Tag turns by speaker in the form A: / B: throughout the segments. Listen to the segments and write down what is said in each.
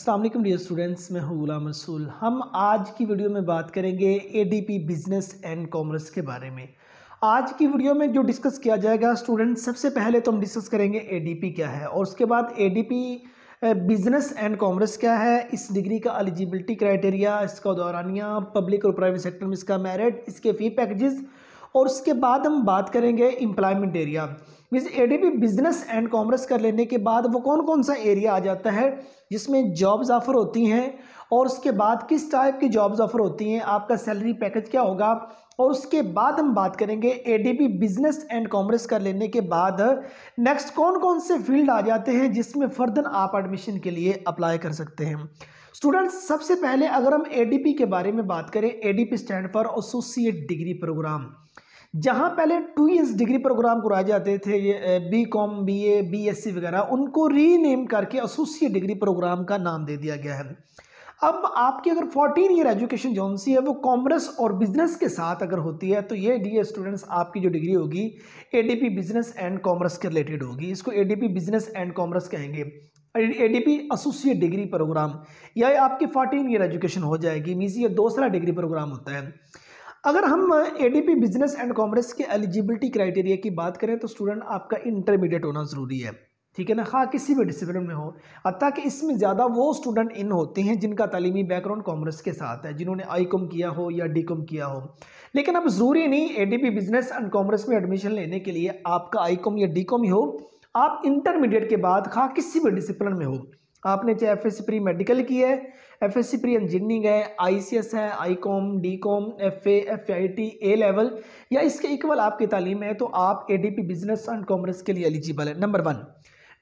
A: Aslam dear students मैं हूँ गुलाम रसूल हम आज की वीडियो में बात करेंगे एडीपी बिजनेस एंड कॉमर्स के बारे में आज की वीडियो में जो डिस्कस किया जाएगा स्टूडेंट सबसे पहले तो हम डिस्कस करेंगे एडीपी क्या है और उसके बाद एडीपी बिजनेस एंड कॉमर्स क्या है इस डिग्री का एलिजिबिलिटी क्राइटेरिया इसका दौरानिया पब्लिक और प्राइवेट सेक्टर में इसका मेरिट इसके फ़ी पैकेजेस और उसके बाद हम बात करेंगे employment area D P business and commerce कर लेने के बाद वो कौन कौन सा एरिया आ जाता है जिसमें जॉब्स ऑफर होती हैं और उसके बाद किस टाइप की जॉब्स ऑफर होती हैं आपका सैलरी पैकेज क्या होगा और उसके बाद हम बात करेंगे पी बिजनेस एंड कॉमर्स कर लेने के बाद नेक्स्ट कौन कौन से फील्ड आ जाते हैं जिसमें फर्दर आप एडमिशन के लिए अप्लाई कर सकते हैं स्टूडेंट्स सबसे पहले अगर हम पी के बारे में बात करें P stand for associate degree program जहाँ पहले टू ईयर्स डिग्री प्रोग्राम कराए जाते थे ये B com B A B S C वगैरह उनको रीनेम करके एसोसिएट डिग्री प्रोग्राम का नाम दे दिया गया है अब आपकी अगर 14 ईयर एजुकेशन जौन सी है वो कॉमर्स और बिजनेस के साथ अगर होती है तो ये डी स्टूडेंट्स आपकी जो डिग्री होगी पी बिजनेस एंड कॉमर्स के रिलेटेड होगी इसको पी बिजनेस एंड कॉमर्स कहेंगे पी एसोसिएट डिग्री प्रोग्राम या आपकी 14 ईयर एजुकेशन हो जाएगी मीन्स ये दूसरा डिग्री प्रोग्राम होता है अगर हम एडीपी बिजनेस एंड कॉमर्स के एलिजिबिलिटी क्राइटेरिया की बात करें तो स्टूडेंट आपका इंटरमीडिएट होना ज़रूरी है ठीक है ना हाँ किसी भी डिसिप्लिन में हो अतः कि इसमें ज़्यादा वो स्टूडेंट इन होते हैं जिनका तलीमी बैकग्राउंड कॉमर्स के साथ है जिन्होंने आई कॉम किया हो या डी कॉम किया हो लेकिन अब ज़रूरी नहीं पी बिजनेस एंड कॉमर्स में एडमिशन लेने के लिए आपका आई कॉम या डी कॉम ही हो आप इंटरमीडिएट के बाद खा हाँ, किसी भी डिसिप्लिन में हो आपने चाहे F S C pre medical की है F S C pre engineering है आई सी एस है I com D com F A F I T A level या इसके इक्वल आपकी तालीम है तो आप A D P business and commerce के लिए एलिजिबल है नंबर वन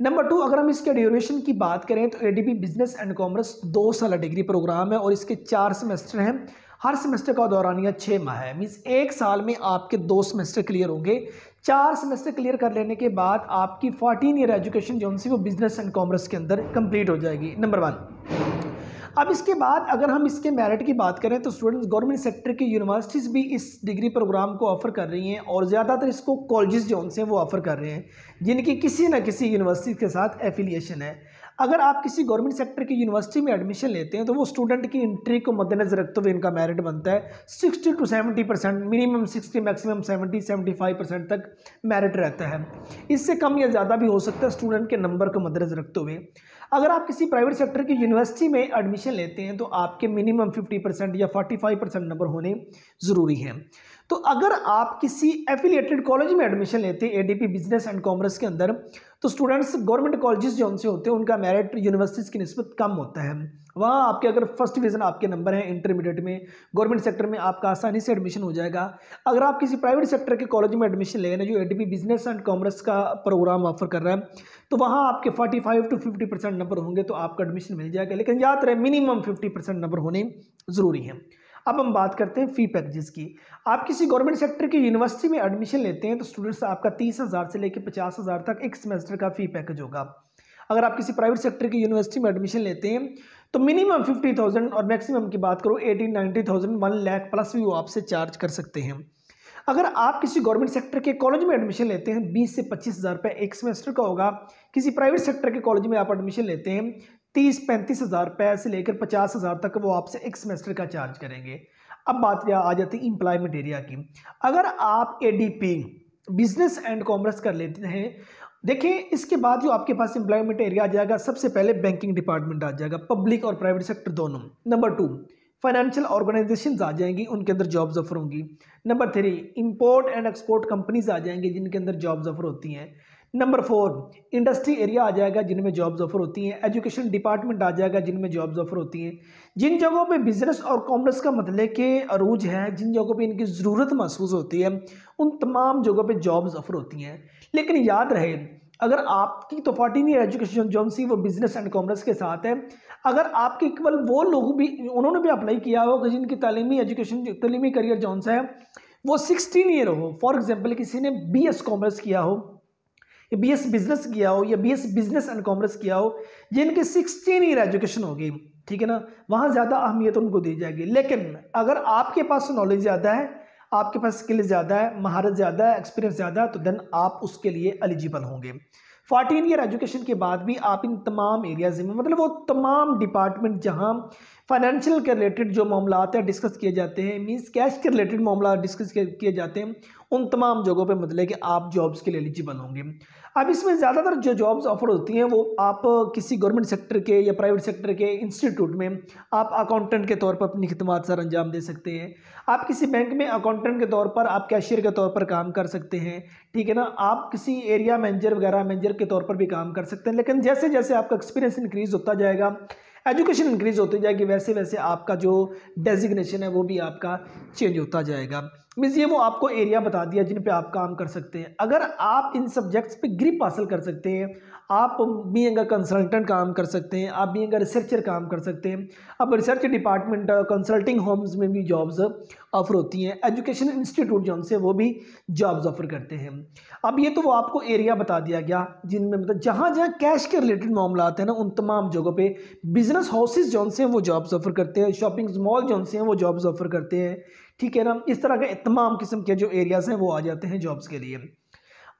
A: नंबर टू अगर हम इसके ड्यूरेशन की बात करें तो A D P business and commerce दो साल डिग्री प्रोग्राम है और इसके चार सेमेस्टर हैं हर सेमेस्टर का दौरानिया छः माह है मीन्स एक साल में आपके दो सेमेस्टर क्लियर होंगे चार सेमेस्टर क्लियर कर लेने के बाद आपकी फोर्टीन ईयर एजुकेशन जो उनसे वो बिजनेस एंड कॉमर्स के अंदर कंप्लीट हो जाएगी नंबर वन अब इसके बाद अगर हम इसके मेरिट की बात करें तो स्टूडेंट्स गवर्नमेंट सेक्टर की यूनिवर्सिटीज़ भी इस डिग्री प्रोग्राम को ऑफर कर रही हैं और ज़्यादातर इसको कॉलेजेस जो उनसे वो ऑफर कर रहे हैं जिनकी किसी न किसी यूनिवर्सिटी के साथ एफिलिएशन है अगर आप किसी गवर्नमेंट सेक्टर की यूनिवर्सिटी में एडमिशन लेते हैं तो वो स्टूडेंट की इंट्री को मद्देनजर रखते हुए इनका मेरिट बनता है sixty to seventy percent minimum sixty maximum seventy seventy five percent तक मेरिट रहता है इससे कम या ज़्यादा भी हो सकता है स्टूडेंट के नंबर को मद्देनजर रखते हुए अगर आप किसी प्राइवेट सेक्टर की यूनिवर्सिटी में एडमिशन लेते हैं तो आपके मिनिमम फिफ्टी परसेंट या फोर्टी फाइव परसेंट नंबर होने ज़रूरी हैं तो अगर आप किसी एफिलिएटेड कॉलेज में एडमिशन लेते हैं एडीपी बिजनेस एंड कॉमर्स के अंदर तो स्टूडेंट्स गवर्नमेंट कॉलेजेस जो उनसे होते हैं उनका मेरिट यूनिवर्सिटीज़ की नस्बत कम होता है वहाँ आपके अगर फर्स्ट डिवीज़न आपके नंबर हैं इंटरमीडिएट में गवर्नमेंट सेक्टर में आपका आसानी से एडमिशन हो जाएगा अगर आप किसी प्राइवेट सेक्टर के कॉलेज में एडमिशन ले रहे हैं जो ए बिजनेस एंड कॉमर्स का प्रोग्राम ऑफर कर रहा है तो वहाँ आपके forty five to fifty percent number होंगे तो आपका एडमिशन मिल जाएगा लेकिन याद रहे मिनिमम फिफ्टी परसेंट नंबर होने ज़रूरी हैं अब हम बात करते हैं फ़ी पैकेजेस की आप किसी गवर्नमेंट सेक्टर की यूनिवर्सिटी में एडमिशन लेते हैं तो स्टूडेंट्स आपका तीस हज़ार से लेकर पचास हज़ार तक एक सेमेस्टर का फ़ी पैकेज होगा अगर आप किसी प्राइवेट सेक्टर की यूनिवर्सिटी में एडमिशन लेते हैं तो मिनिमम फिफ्टी थाउजेंड और मैक्सिमम की बात करो eighteen ninety thousand one lakh plus भी वो आपसे चार्ज कर सकते हैं अगर आप किसी गवर्नमेंट सेक्टर के कॉलेज में एडमिशन लेते हैं बीस से पच्चीस हज़ार रुपये एक सेमेस्टर का होगा किसी प्राइवेट सेक्टर के कॉलेज में आप एडमिशन लेते हैं तीस पैंतीस हज़ार रुपये से लेकर पचास हज़ार तक वो आपसे एक सेमेस्टर का चार्ज करेंगे अब बात यह आ जाती है एम्प्लॉयमेंट एरिया की अगर आप ए बिजनेस एंड कॉमर्स कर लेते हैं देखिए इसके बाद जो आपके पास एम्प्लॉयमेंट एरिया आ जाएगा सबसे पहले बैंकिंग डिपार्टमेंट आ जाएगा पब्लिक और प्राइवेट सेक्टर दोनों नंबर टू फाइनेंशियल ऑर्गेनाइजेशन आ जाएंगी उनके अंदर जॉब्स ऑफर होंगी number three import and export companies आ जाएंगी जिनके अंदर जॉब्स ऑफर होती हैं नंबर फोर इंडस्ट्री एरिया आ जाएगा जिनमें जॉब्स ऑफर होती हैं एजुकेशन डिपार्टमेंट आ जाएगा जिनमें जॉब्स ऑफर होती हैं जिन जगहों पे बिजनेस और कॉमर्स का मतलब के अरूज है जिन जगहों पे इनकी ज़रूरत महसूस होती है उन तमाम जगहों पे जॉब्स ऑफर होती हैं लेकिन याद रहे अगर आपकी तो फोर्टीन ईयर एजुकेशन जो सी वो बिजनेस एंड कॉमर्स के साथ है अगर आपके केवल वो लोग भी उन्होंने भी अप्लाई किया हो कि जिनकी तलीमी एजुकेशन तलीमी करियर जो सा है वो सिक्सटीन ईयर हो फॉर एग्ज़ाम्पल किसी ने बी एस कॉमर्स किया हो बी एस बिजनेस किया हो या B S business and commerce किया हो ये इनकी सिक्सटीन ईयर एजुकेशन होगी ठीक है ना वहाँ ज़्यादा अहमियत उनको दी जाएगी लेकिन अगर आपके पास नॉलेज ज़्यादा है आपके पास स्किल ज़्यादा है महारत ज़्यादा है एक्सपीरियंस ज़्यादा है तो देन आप उसके लिए एलिजिबल होंगे फोर्टीन ईयर एजुकेशन के बाद भी आप इन तमाम एरियाज़ में मतलब वो तमाम डिपार्टमेंट जहाँ फाइनेंशियल के रिलेटेड जो मामला है डिस्कस किए जाते हैं मीन्स कैश के रिलेटेड मामला डिस्कस किए जाते हैं उन तमाम जगहों पे मतलब कि आप जॉब्स के लिए एलिजिबल होंगे अब इसमें ज़्यादातर जो जॉब्स ऑफर होती हैं वो आप किसी गवर्नमेंट सेक्टर के या प्राइवेट सेक्टर के इंस्टीट्यूट में आप अकाउंटेंट के तौर पर अपनी खिदमत सर अंजाम दे सकते हैं आप किसी बैंक में अकाउंटेंट के तौर पर आप कैशियर के तौर पर काम कर सकते हैं ठीक है ना आप किसी एरिया मैनेजर वगैरह मैनेजर के तौर पर भी काम कर सकते हैं लेकिन जैसे जैसे आपका एक्सपीरियंस इंक्रीज़ होता जाएगा एजुकेशन इंक्रीज़ होती जाएगी वैसे वैसे आपका जो डेजिग्नेशन है वो भी आपका चेंज होता जाएगा मीन्स ये वो आपको एरिया बता दिया जिन पे आप काम कर सकते हैं अगर आप इन सब्जेक्ट्स पे ग्रिप हासिल कर सकते हैं आप भी अ कंसल्टेंट काम कर सकते हैं आप भी अ रिसर्चर काम कर सकते हैं अब रिसर्च डिपार्टमेंट कंसल्टिंग होम्स में भी जॉब्स ऑफर uh, होती हैं एजुकेशन इंस्टीट्यूट जो हमसे वो भी जॉब्स ऑफर करते हैं अब ये तो वो आपको एरिया बता दिया गया जिनमें मतलब जहाँ जहाँ कैश के रिलेटेड मामला हैं ना उन तमाम जगहों पर बिजनेस हाउसेज जो हैं वो जॉब्स ऑफर करते हैं शॉपिंग मॉल जो हैं वो जॉब्स ऑफर करते हैं ठीक है ना इस तरह के तमाम किस्म के जो एरियाज़ हैं वो आ जाते हैं जॉब्स के लिए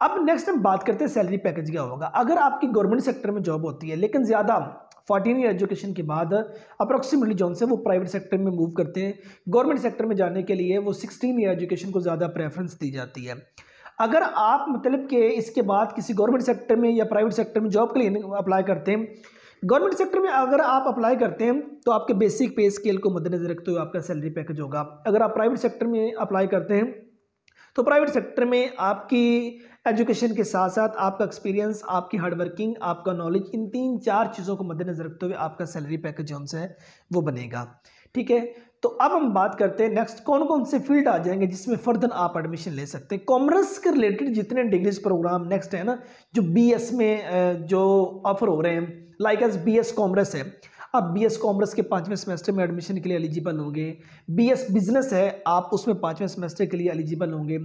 A: अब नेक्स्ट हम बात करते हैं सैलरी पैकेज क्या होगा अगर आपकी गवर्नमेंट सेक्टर में जॉब होती है लेकिन ज़्यादा फोर्टीन ईयर एजुकेशन के बाद अप्रॉक्सीमेटली जॉन से वो प्राइवेट सेक्टर में मूव करते हैं गवर्नमेंट सेक्टर में जाने के लिए वो सिक्सटीन ईयर एजुकेशन को ज़्यादा प्रेफरेंस दी जाती है अगर आप मतलब कि इसके बाद किसी गवर्नमेंट सेक्टर में या प्राइवेट सेक्टर में जॉब के लिए अप्लाई करते हैं गवर्नमेंट सेक्टर में अगर आप अप्लाई करते हैं तो आपके बेसिक पे स्केल को मद्देनजर रखते हुए आपका सैलरी पैकेज होगा अगर आप प्राइवेट सेक्टर में अप्लाई करते हैं तो प्राइवेट सेक्टर में आपकी एजुकेशन के साथ साथ आपका एक्सपीरियंस आपकी हार्डवर्किंग आपका नॉलेज इन तीन चार चीज़ों को मद्देनजर रखते हुए आपका सैलरी पैकेज जो हमसे है वो बनेगा ठीक है तो अब हम बात करते हैं नेक्स्ट कौन कौन से फील्ड आ जाएंगे जिसमें फर्दर आप एडमिशन ले सकते हैं कॉमर्स के रिलेटेड जितने डिग्रीज प्रोग्राम नेक्स्ट है ना जो बीएस में जो ऑफर हो रहे हैं लाइक एज बीएस कॉमर्स है आप बीएस कॉमर्स के पाँचवें सेमेस्टर में एडमिशन के लिए एलिजिबल होंगे बीएस बिजनेस है आप उसमें पाँचवें सेमेस्टर के लिए एलिजिबल होंगे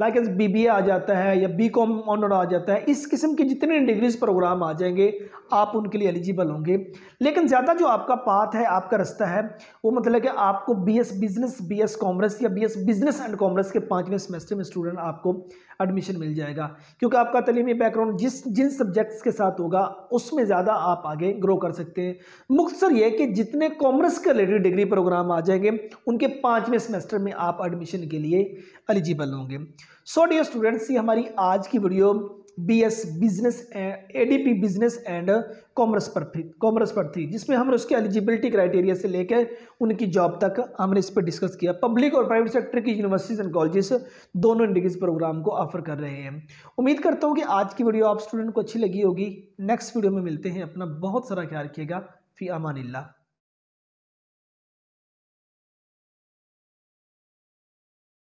A: लाइक बीबीए आ जाता है या बी कॉम ऑनर आ जाता है इस किस्म के जितने डिग्रीज प्रोग्राम आ जाएंगे आप उनके लिए एलिजिबल होंगे लेकिन ज़्यादा जो आपका पाथ है आपका रास्ता है वो मतलब कि आपको बी बिजनेस बी कॉमर्स या बी बिजनेस एंड कॉमर्स के पाँचवें सेमेस्टर में स्टूडेंट आपको एडमिशन मिल जाएगा क्योंकि आपका तलीमी बैकग्राउंड जिस जिन सब्जेक्ट्स के साथ होगा उसमें ज़्यादा आप आगे ग्रो कर सकते हैं मुख्त सर यह कि जितने कॉमर्स के रिलेटेड डिग्री प्रोग्राम आ जाएंगे उनके पाँचवें सेमेस्टर में आप एडमिशन के लिए एलिजिबल होंगे सो डियर स्टूडेंट्स ये हमारी आज की video B S business A D P business and commerce पर थी कॉमर्स पर थी जिसमें हमने उसके एलिजिबिलिटी क्राइटेरिया से लेकर उनकी जॉब तक हमने इस पर डिस्कस किया पब्लिक और प्राइवेट सेक्टर की यूनिवर्सिटीज़ एंड कॉलेजेस दोनों डिग्रीज प्रोग्राम को ऑफर कर रहे हैं उम्मीद करता हूँ कि आज की वीडियो आप स्टूडेंट को अच्छी लगी होगी नेक्स्ट वीडियो में मिलते हैं अपना बहुत सारा ख्याल रखिएगा في أمان الله